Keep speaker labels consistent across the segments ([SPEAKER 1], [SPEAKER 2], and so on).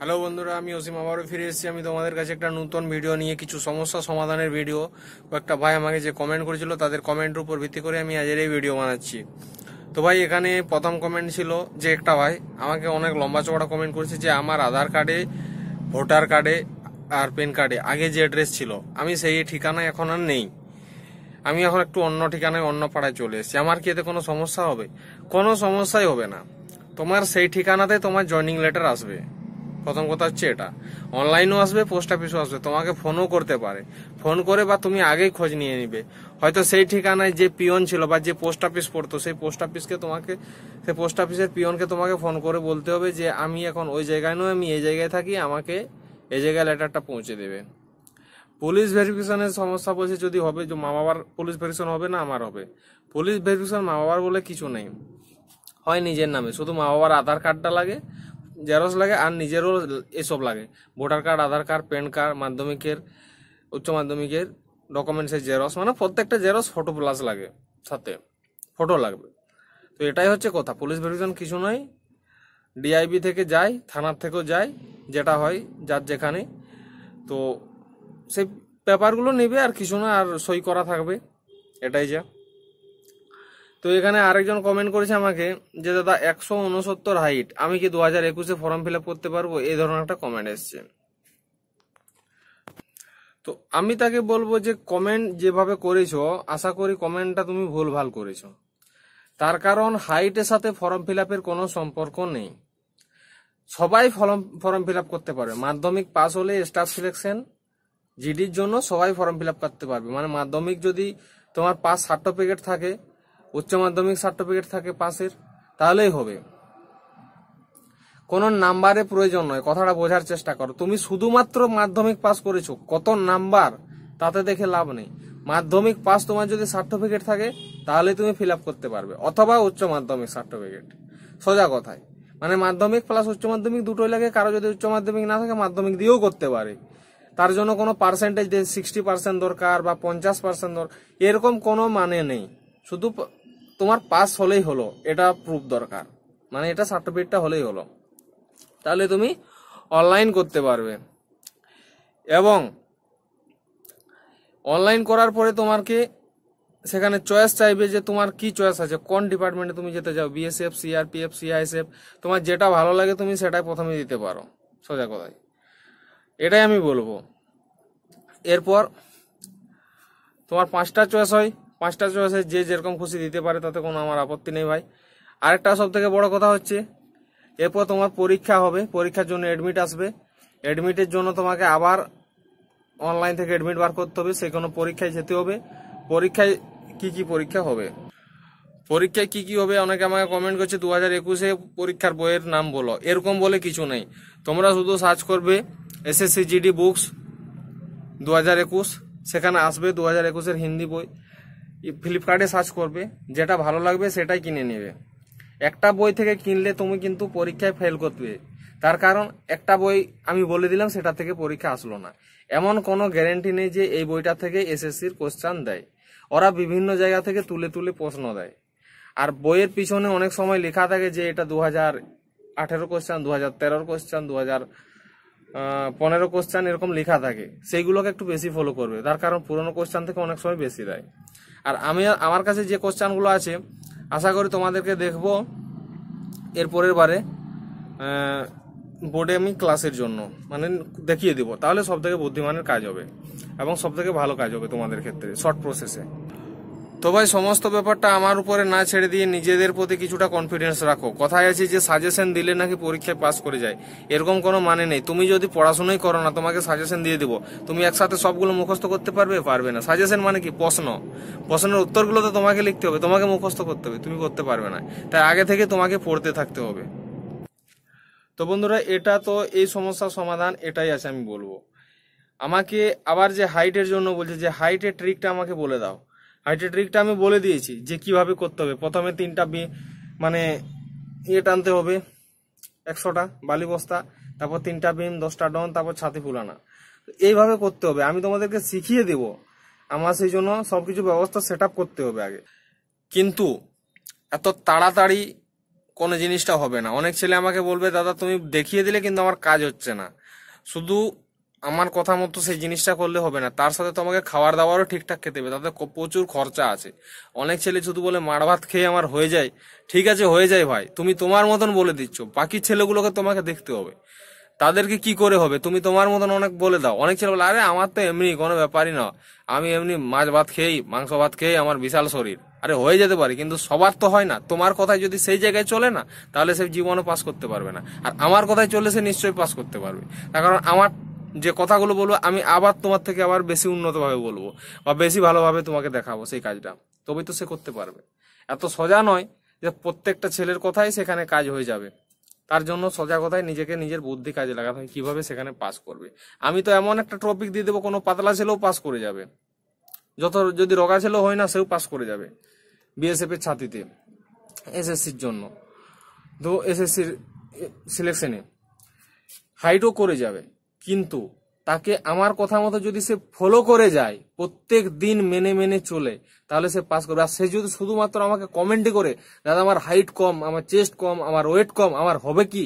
[SPEAKER 1] hello বন্ধুরা আমি অসীম আবারও ফিরে এসেছি আমি তোমাদের কাছে একটা নতুন ভিডিও নিয়ে কিছু সমস্যা সমাধানের ভিডিও কয়েকটা ভাই আমাকে যে কমেন্ট করেছিল তাদের কমেন্টের উপর ভিত্তি করে আমি আজের এই ভিডিও বানাচ্ছি তো ভাই এখানে প্রথম কমেন্ট ছিল যে একটা ভাই আমাকে অনেক লম্বা চড়া কমেন্ট করেছে যে আমার আধার কার্ডে ভোটার কার্ডে আর প্যান কার্ডে আগে যে অ্যাড্রেস ছিল আমি সেই ঠিকানায় এখন আর নেই আমি এখন একটু অন্য ঠিকানায় অন্য পাড়ায় চলে এসেছি আমার কি এতে কোনো সমস্যা হবে কোনো সমস্যাই হবে না তোমার সেই ঠিকানাতে তোমার জয়নিং লেটার আসবে প্রথম কথা হচ্ছে এটা অনলাইনও আসবে পোস্ট অফিসও আসবে তোমাকে ফোনও করতে পারে ফোন করে বা তুমি আগেই খোঁজ নিয়ে নিবে হয়তো সেই ঠিকানায় যে পিয়ন ছিল বা যে পোস্ট অফিস পড়তো সেই পোস্ট অফিসকে তোমাকে সেই পোস্ট অফিসের পিয়নকে তোমাকে ফোন করে বলতে হবে যে আমি এখন ওই জায়গায় নয় আমি এই জায়গায় থাকি আমাকে এই জায়গায় লেটারটা পৌঁছে দেবে পুলিশ ভেরিফিকেশনের সমস্যা বলছে যদি হবে যে মা বাবার পুলিশ ভেরিফিকেশন হবে না আমার হবে পুলিশ ভেরিফিকেশন মা বাবার বলে কিছু নেই হয় নিজের নামে শুধু মা বাবার আধার কার্ডটা লাগে জেরক্স লাগে আর নিজেরও এসব লাগে voter card Aadhaar card PAN card মাধ্যমিকের উচ্চ মাধ্যমিকের ডকুমেন্টসের জেরক্স মানে প্রত্যেকটা জেরক্স ফটো প্লাস লাগে সাথে ফটো লাগবে তো এটাই হচ্ছে কথা পুলিশ ভেরিফিকেশন কিছু নয় ডিআইবি থেকে যায় থানার থেকেও যায় যেটা হয় যার যেখানে তো সেই পেপারগুলো নেবে আর কিছু না আর সই করা থাকবে এটাই যা তো এখানে আরেকজন কমেন্ট করেছে আমাকে যে দাদা একশো উনসত্তর হাইট আমি কি দু হাজার একুশে ফর্ম ফিল করতে পারবো এই ধরনের একটা কমেন্ট এসছে তো আমি তাকে বলবো যে কমেন্ট যেভাবে করেছো আশা করি কমেন্টটা তুমি ভুল ভাল করেছো তার কারণ হাইটের সাথে ফর্ম ফিল কোনো সম্পর্ক নেই সবাই ফর্ম ফর্ম ফিল করতে পারবে মাধ্যমিক পাস হলে স্টাফ সিলেকশন জিডির জন্য সবাই ফর্ম ফিল করতে পারবে মানে মাধ্যমিক যদি তোমার পাস সার্টিফিকেট থাকে উচ্চ মাধ্যমিক সার্টিফিকেট থাকে পাশের তাহলেই হবে কোনো নাম্বারে প্রয়োজন নয় কথাটা বোঝার চেষ্টা করো তুমি শুধুমাত্র মাধ্যমিক পাস করেছো কত নাম্বার তাতে দেখে লাভ নেই মাধ্যমিক পাস তোমার যদি সার্টিফিকেট থাকে তাহলে তুমি ফিল করতে পারবে অথবা উচ্চ মাধ্যমিক সার্টিফিকেট সোজা কথায় মানে মাধ্যমিক প্লাস উচ্চ মাধ্যমিক দুটোই লাগে কারো যদি উচ্চ মাধ্যমিক না থাকে মাধ্যমিক দিয়েও করতে পারে তার জন্য কোনো পার্সেন্টেজ সিক্সটি পার্সেন্ট দরকার বা পঞ্চাশ পার্সেন্ট দরকার এরকম কোনো মানে নেই শুধু তোমার পাস হলেই হলো এটা প্রুফ দরকার মানে এটা সার্টিফিকেটটা হলেই হলো তাহলে তুমি অনলাইন করতে পারবে এবং অনলাইন করার পরে তোমাকে সেখানে চয়েস চাইবে যে তোমার কি চয়েস আছে কোন ডিপার্টমেন্টে তুমি যেতে চাও বিএসএফ সিআরপিএফ সিআইএসএফ তোমার যেটা ভালো লাগে তুমি সেটাই প্রথমে দিতে পারো সোজা কথায় এটাই আমি বলবো এরপর তোমার পাঁচটা চয়েস হয় পাঁচটা চয়েসে যে যেরকম খুশি দিতে পারে তাতে কোনো আমার আপত্তি নেই ভাই আরেকটা সব থেকে বড় কথা হচ্ছে এরপর তোমার পরীক্ষা হবে পরীক্ষার জন্য অ্যাডমিট আসবে অ্যাডমিটের জন্য তোমাকে আবার অনলাইন থেকে অ্যাডমিট বার করতে হবে সে কোনো পরীক্ষায় যেতে হবে পরীক্ষায় কি কি পরীক্ষা হবে পরীক্ষায় কি কি হবে অনেকে আমাকে কমেন্ট করছে দু হাজার একুশে পরীক্ষার বইয়ের নাম বলো এরকম বলে কিছু নেই তোমরা শুধু সার্চ করবে এসএসসি জিডি বুকস দু হাজার একুশ সেখানে আসবে দু হাজার একুশের হিন্দি বই ফ্লিপকার্টে সার্চ করবে যেটা ভালো লাগবে সেটাই কিনে নেবে একটা বই থেকে কিনলে তুমি কিন্তু পরীক্ষায় ফেল করবে তার কারণ একটা বই আমি বলে দিলাম সেটা থেকে পরীক্ষা আসলো না এমন কোনো গ্যারেন্টি নেই যে এই বইটা থেকে এসএসসির কোশ্চান দেয় ওরা বিভিন্ন জায়গা থেকে তুলে তুলে প্রশ্ন দেয় আর বইয়ের পিছনে অনেক সময় লেখা থাকে যে এটা দু হাজার আঠেরো কোশ্চান দু হাজার তেরোর কোশ্চান দু হাজার পনেরো কোশ্চান এরকম লেখা থাকে সেইগুলোকে একটু বেশি ফলো করবে তার কারণ পুরনো কোশ্চান থেকে অনেক সময় বেশি দেয় আর আমি আমার কাছে যে কোশ্চানগুলো আছে আশা করি তোমাদেরকে দেখব এর পরের বারে বোর্ডে আমি ক্লাসের জন্য মানে দেখিয়ে দেবো তাহলে সবথেকে বুদ্ধিমানের কাজ হবে এবং সবথেকে ভালো কাজ হবে তোমাদের ক্ষেত্রে শর্ট প্রসেসে তো ভাই সমস্ত ব্যাপারটা আমার উপরে না ছেড়ে দিয়ে নিজেদের প্রতি কিছুটা কনফিডেন্স রাখো কথায় আছে যে সাজেশন দিলে নাকি পরীক্ষায় পাস করে যায় এরকম কোনো মানে নেই তুমি যদি পড়াশোনাই করো না তোমাকে সাজেশন দিয়ে দিব তুমি একসাথে সবগুলো মুখস্থ করতে পারবে পারবে না সাজেশন মানে কি প্রশ্ন প্রশ্নের উত্তরগুলো তো তোমাকে লিখতে হবে তোমাকে মুখস্থ করতে হবে তুমি করতে পারবে না তাই আগে থেকে তোমাকে পড়তে থাকতে হবে তো বন্ধুরা এটা তো এই সমস্যার সমাধান এটাই আছে আমি বলবো আমাকে আবার যে হাইটের জন্য বলছে যে হাইটের ট্রিকটা আমাকে বলে দাও হাইটের ট্রিকটা আমি বলে দিয়েছি যে কিভাবে করতে হবে প্রথমে তিনটা মানে ইয়ে টানতে হবে একশোটা বালি বস্তা তারপর তিনটা বিম দশটা ডন তারপর ছাতি ফুলানা এইভাবে করতে হবে আমি তোমাদেরকে শিখিয়ে দেব আমার সেই জন্য সব কিছু ব্যবস্থা সেট করতে হবে আগে কিন্তু এত তাড়াতাড়ি কোনো জিনিসটা হবে না অনেক ছেলে আমাকে বলবে দাদা তুমি দেখিয়ে দিলে কিন্তু আমার কাজ হচ্ছে না শুধু আমার কথা মতো সেই জিনিসটা করলে হবে না তার সাথে তোমাকে খাবার দাবারও ঠিকঠাক খেতে হবে তাতে প্রচুর খরচা আছে অনেক ছেলে শুধু বলে মার ভাত খেয়ে আমার হয়ে যায় ঠিক আছে হয়ে যায় ভাই তুমি তোমার মতন বলে দিচ্ছ বাকি ছেলেগুলোকে তোমাকে দেখতে হবে তাদেরকে কি করে হবে তুমি তোমার মতন অনেক বলে দাও অনেক ছেলে বলে আরে আমার তো এমনি কোনো ব্যাপারই না আমি এমনি মাছ ভাত খেয়েই মাংস ভাত খেয়েই আমার বিশাল শরীর আরে হয়ে যেতে পারে কিন্তু সবার তো হয় না তোমার কথায় যদি সেই জায়গায় চলে না তাহলে সে জীবনও পাস করতে পারবে না আর আমার কথায় চলে সে নিশ্চয়ই পাস করতে পারবে তার কারণ আমার যে কথাগুলো বলবো আমি আবার তোমার থেকে আবার বেশি উন্নতভাবে বলবো বা বেশি ভালোভাবে তোমাকে দেখাবো সেই কাজটা তবেই তো সে করতে পারবে এত সোজা নয় যে প্রত্যেকটা ছেলের কথাই সেখানে কাজ হয়ে যাবে তার জন্য সোজা কথায় নিজেকে নিজের বুদ্ধি কাজে লাগাতে হয় কীভাবে সেখানে পাস করবে আমি তো এমন একটা টপিক দিয়ে দেবো কোনো পাতলা ছেলেও পাস করে যাবে যত যদি রোগা ছেলেও হয় না সেও পাস করে যাবে বিএসএফের ছাতিতে এসএসসির জন্য তো এসএসসির সিলেকশনে হাইটও করে যাবে কিন্তু তাকে আমার কথা মতো যদি সে ফলো করে যায় প্রত্যেক দিন মেনে মেনে চলে তাহলে সে পাস করবে আর সে যদি শুধুমাত্র আমাকে কমেন্টে করে দাদা আমার হাইট কম আমার চেস্ট কম আমার ওয়েট কম আমার হবে কি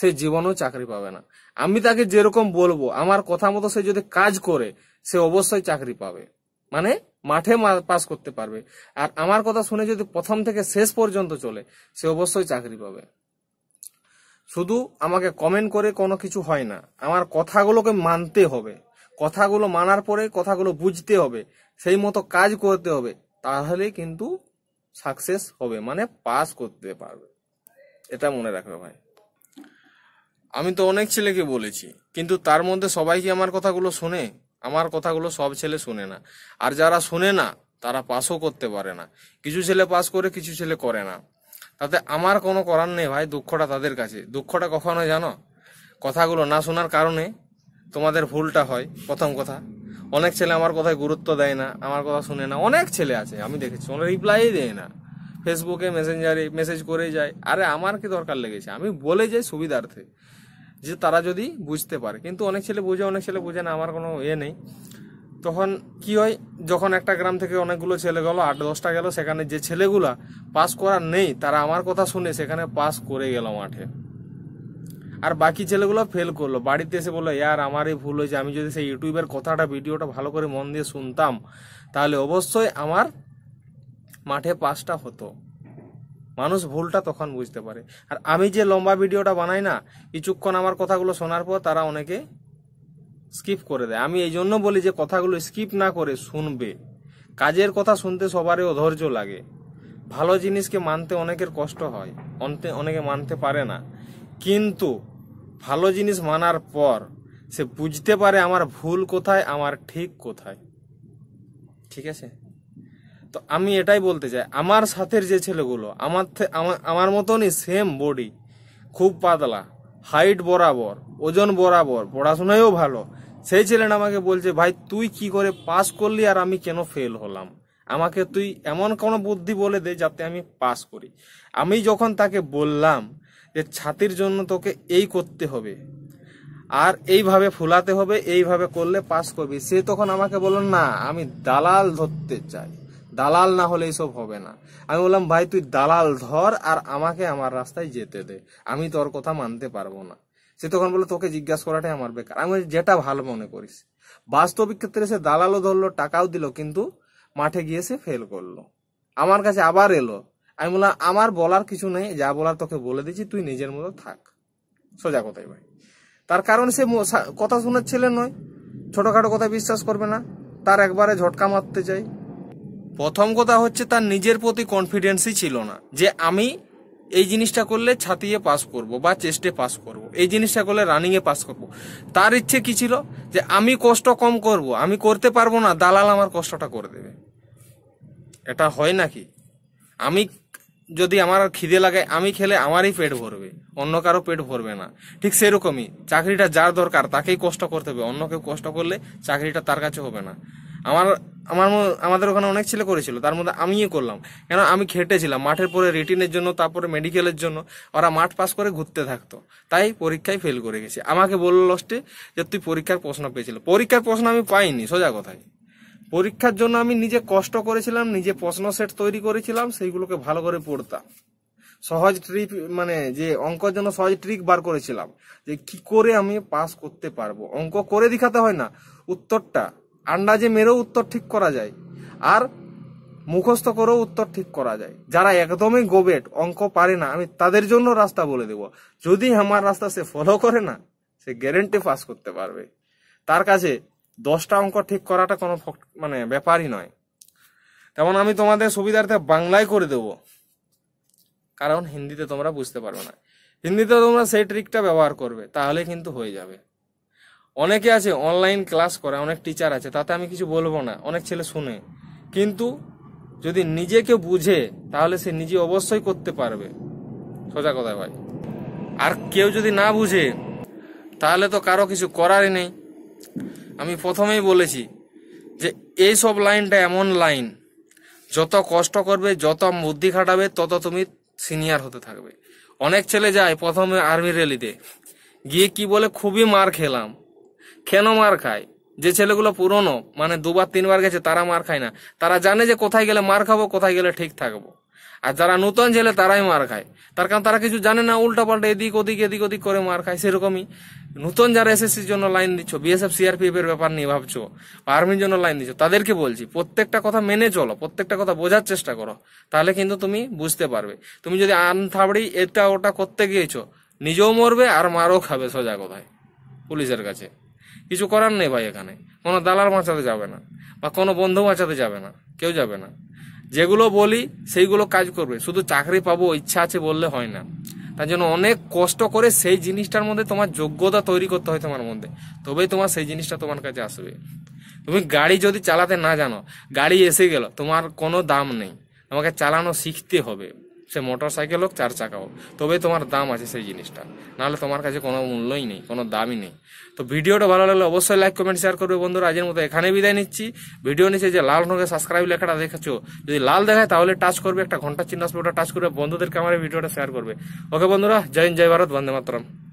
[SPEAKER 1] সে জীবনেও চাকরি পাবে না আমি তাকে যেরকম বলবো আমার কথা মতো সে যদি কাজ করে সে অবশ্যই চাকরি পাবে মানে মাঠে পাস করতে পারবে আর আমার কথা শুনে যদি প্রথম থেকে শেষ পর্যন্ত চলে সে অবশ্যই চাকরি পাবে শুধু আমাকে কমেন্ট করে কোনো কিছু হয় না আমার কথাগুলোকে মানতে হবে কথাগুলো মানার পরে কথাগুলো বুঝতে হবে সেই মতো কাজ করতে হবে তাহলে কিন্তু সাকসেস হবে মানে পাস করতে পারবে এটা মনে রাখবে ভাই আমি তো অনেক ছেলেকে বলেছি কিন্তু তার মধ্যে সবাই কি আমার কথাগুলো শুনে আমার কথাগুলো সব ছেলে শুনে না আর যারা শুনে না তারা পাসও করতে পারে না কিছু ছেলে পাস করে কিছু ছেলে করে না তাতে আমার কোনো করার নেই ভাই দুঃখটা তাদের কাছে দুঃখটা কখনো জানো কথাগুলো না শোনার কারণে তোমাদের ভুলটা হয় প্রথম কথা অনেক ছেলে আমার কথায় গুরুত্ব দেয় না আমার কথা শুনে না অনেক ছেলে আছে আমি দেখেছি ওনার রিপ্লাইই দেয় না ফেসবুকে মেসেঞ্জারে মেসেজ করে যায় আরে আমার কি দরকার লেগেছে আমি বলে যাই সুবিধার্থে যে তারা যদি বুঝতে পারে কিন্তু অনেক ছেলে বোঝে অনেক ছেলে বোঝে না আমার কোনো ইয়ে নেই তখন কি হয় যখন একটা গ্রাম থেকে অনেকগুলো ছেলে গেল আট দশটা গেল সেখানে যে ছেলেগুলা পাস করার নেই তারা আমার কথা শুনে সেখানে পাস করে গেল মাঠে আর বাকি ছেলেগুলো ফেল করলো বাড়িতে এসে বললো ইয়ার আমার এই ভুল হয়েছে আমি যদি সেই ইউটিউবের কথাটা ভিডিওটা ভালো করে মন দিয়ে শুনতাম তাহলে অবশ্যই আমার মাঠে পাসটা হতো মানুষ ভুলটা তখন বুঝতে পারে আর আমি যে লম্বা ভিডিওটা বানাই না কিছুক্ষণ আমার কথাগুলো শোনার পর তারা অনেকে স্কিপ করে দেয় আমি এই জন্য বলি যে কথাগুলো স্কিপ না করে শুনবে কাজের কথা শুনতে সবারই অধৈর্য লাগে ভালো জিনিসকে মানতে অনেকের কষ্ট হয় অন্তে অনেকে মানতে পারে না কিন্তু ভালো জিনিস মানার পর সে বুঝতে পারে আমার ভুল কোথায় আমার ঠিক কোথায় ঠিক আছে তো আমি এটাই বলতে চাই আমার সাথের যে ছেলেগুলো আমার আমার মতনই সেম বডি খুব পাতলা হাইট বরাবর ওজন বরাবর পড়াশোনায়ও ভালো সেই ছেলেটা আমাকে বলছে ভাই তুই কি করে পাস করলি আর আমি কেন ফেল হলাম আমাকে তুই এমন কোনো বুদ্ধি বলে দে যাতে আমি পাস করি আমি যখন তাকে বললাম যে ছাতির জন্য তোকে এই করতে হবে আর এইভাবে ফুলাতে হবে এইভাবে করলে পাস করবি সে তখন আমাকে বলল না আমি দালাল ধরতে চাই দালাল না হলে এইসব হবে না আমি বললাম ভাই তুই দালাল ধর আর আমাকে আমার রাস্তায় যেতে দে আমি তোর কথা মানতে পারবো না সে তখন বললো তোকে জিজ্ঞাসা করাটাই আমার বেকার আমি যেটা ভালো মনে করিস বাস্তবিক ক্ষেত্রে সে দালালও ধরলো টাকাও দিল কিন্তু মাঠে গিয়ে সে ফেল করলো আমার কাছে আবার এলো আমি বললাম আমার বলার কিছু নেই যা বলার তোকে বলে দিচ্ছি তুই নিজের মতো থাক সোজা কথাই ভাই তার কারণ সে কথা শোনার ছেলে নয় ছোটখাটো কথা বিশ্বাস করবে না তার একবারে ঝটকা মারতে চাই প্রথম কথা হচ্ছে তার নিজের প্রতি কনফিডেন্সই ছিল না যে আমি এই জিনিসটা করলে ছাতিয়ে পাস করব বা চেস্টে পাস করব এই জিনিসটা করলে রানিংয়ে পাস করব তার ইচ্ছে কি ছিল যে আমি কষ্ট কম করব আমি করতে পারবো না দালাল আমার কষ্টটা করে দেবে এটা হয় নাকি আমি যদি আমার খিদে লাগে আমি খেলে আমারই পেট ভরবে অন্য কারো পেট ভরবে না ঠিক সেরকমই চাকরিটা যার দরকার তাকেই কষ্ট করতে হবে অন্য কেউ কষ্ট করলে চাকরিটা তার কাছে হবে না আমার আমার আমাদের ওখানে অনেক ছেলে করেছিল তার মধ্যে আমিও করলাম কেন আমি খেটেছিলাম মাঠের পরে রিটিনের জন্য তারপরে মেডিকেলের জন্য ওরা মাঠ পাস করে ঘুরতে থাকতো তাই পরীক্ষায় ফেল করে গেছে আমাকে বললো লস্টে যে তুই পরীক্ষার প্রশ্ন পেয়েছিল পরীক্ষার প্রশ্ন আমি পাইনি সোজা কথায় পরীক্ষার জন্য আমি নিজে কষ্ট করেছিলাম নিজে প্রশ্ন সেট তৈরি করেছিলাম সেইগুলোকে ভালো করে পড়তাম সহজ ট্রিক মানে যে অঙ্কর জন্য সহজ ট্রিক বার করেছিলাম যে কি করে আমি পাস করতে পারবো অঙ্ক করে দেখাতে হয় না উত্তরটা আন্দাজে মেরেও উত্তর ঠিক করা যায় আর মুখস্থ করেও উত্তর ঠিক করা যায় যারা একদমই গোবেট অঙ্ক পারে না আমি তাদের জন্য রাস্তা বলে দেব যদি আমার রাস্তা সে ফলো করে না সে গ্যারেন্টি পাস করতে পারবে তার কাছে দশটা অঙ্ক ঠিক করাটা কোনো মানে ব্যাপারই নয় তেমন আমি তোমাদের সুবিধার্থে বাংলায় করে দেব কারণ হিন্দিতে তোমরা বুঝতে পারবে না হিন্দিতে তোমরা সেই ট্রিকটা ব্যবহার করবে তাহলে কিন্তু হয়ে যাবে অনেকে আছে অনলাইন ক্লাস করে অনেক টিচার আছে তাতে আমি কিছু বলবো না অনেক ছেলে শুনে কিন্তু যদি নিজেকে বুঝে তাহলে সে নিজে অবশ্যই করতে পারবে সোজা কথা ভাই আর কেউ যদি না বুঝে তাহলে তো কারো কিছু করারই নেই আমি প্রথমেই বলেছি যে এই সব লাইনটা এমন লাইন যত কষ্ট করবে যত বুদ্ধি খাটাবে তত তুমি সিনিয়র হতে থাকবে অনেক ছেলে যায় প্রথমে আর্মি র্যালিতে গিয়ে কি বলে খুবই মার খেলাম কেন মার খায় যে ছেলেগুলো পুরনো মানে দুবার তিনবার গেছে তারা মার খায় না তারা জানে যে কোথায় গেলে মার খাবো কোথায় গেলে ঠিক থাকবো আর যারা নতুন ছেলে তারাই মার খায় তার কারণ তারা কিছু জানে না উল্টা পাল্টা এদিক ওদিক এদিক ওদিক করে মার খায় সেরকমই নতুন যারা এসএসসির জন্য লাইন দিচ্ছ বিএসএফ সিআরপিএফ এর ব্যাপার নিয়ে ভাবছো আর্মির জন্য লাইন দিচ্ছ তাদেরকে বলছি প্রত্যেকটা কথা মেনে চলো প্রত্যেকটা কথা বোঝার চেষ্টা করো তাহলে কিন্তু তুমি বুঝতে পারবে তুমি যদি আনথাবড়ি এটা ওটা করতে গিয়েছো নিজেও মরবে আর মারও খাবে সোজা কথায় পুলিশের কাছে কিছু করার নেই ভাই এখানে কোনো দালাল বাঁচাতে যাবে না বা কোনো বন্ধু বাঁচাতে যাবে না কেউ যাবে না যেগুলো বলি সেইগুলো কাজ করবে শুধু চাকরি পাবো ইচ্ছা আছে বললে হয় না তার জন্য অনেক কষ্ট করে সেই জিনিসটার মধ্যে তোমার যোগ্যতা তৈরি করতে হয় তোমার মধ্যে তবেই তোমার সেই জিনিসটা তোমার কাছে আসবে তুমি গাড়ি যদি চালাতে না জানো গাড়ি এসে গেল তোমার কোনো দাম নেই তোমাকে চালানো শিখতে হবে সে মোটর সাইকেল হোক চার চাকা হোক তবে তোমার দাম আছে সেই জিনিসটা নাহলে তোমার কাছে কোনো মূল্যই নেই কোনো দামই নেই তো ভিডিওটা ভালো লাগলে অবশ্যই লাইক কমেন্ট শেয়ার করবে বন্ধুরা আজের মতো এখানে বিদায় নিচ্ছি ভিডিও নিচে যে লাল রঙের সাবস্ক্রাইব লেখাটা দেখেছো যদি লাল দেখায় তাহলে টাচ করবে একটা ঘন্টা চিহ্ন আসবে ওটা টাচ করবে বন্ধুদেরকে আমার ভিডিওটা শেয়ার করবে ওকে বন্ধুরা জয় জয় ভারত বন্দে মাতরম